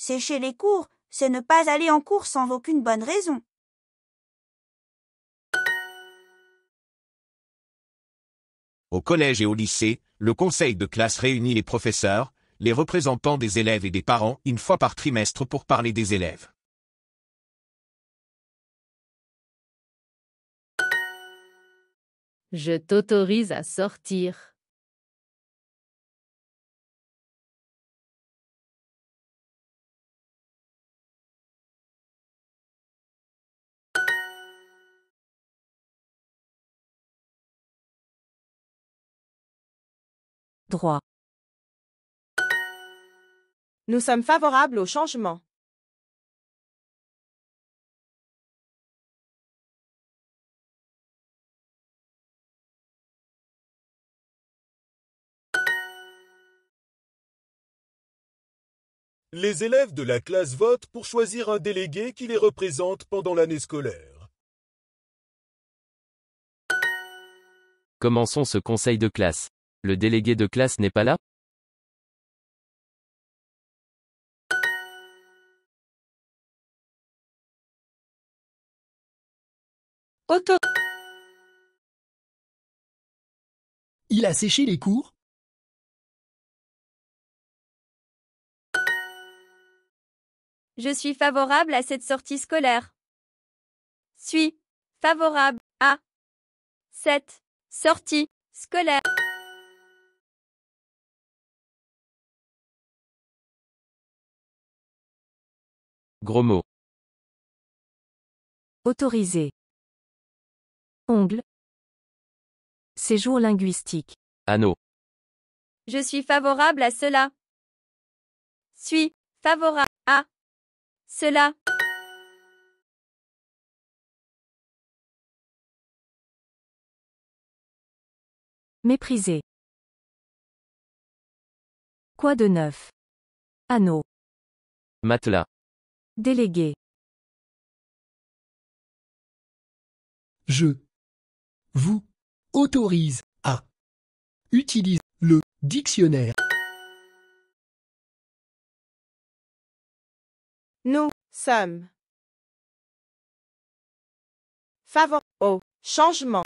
Sécher les cours, c'est ne pas aller en cours sans aucune bonne raison. Au collège et au lycée, le conseil de classe réunit les professeurs, les représentants des élèves et des parents une fois par trimestre pour parler des élèves. Je t'autorise à sortir. Droit. Nous sommes favorables au changement. Les élèves de la classe votent pour choisir un délégué qui les représente pendant l'année scolaire. Commençons ce conseil de classe. Le délégué de classe n'est pas là Auto. Il a séché les cours Je suis favorable à cette sortie scolaire. Suis favorable à cette sortie scolaire. Gros mot. Autorisé. Ongle. Séjour linguistique. Anneau. Je suis favorable à cela. Suis favorable à cela. Mépriser. Quoi de neuf Anneau. Matelas. Délégué. Je vous autorise à utiliser le dictionnaire. Nous sommes favorables au changement.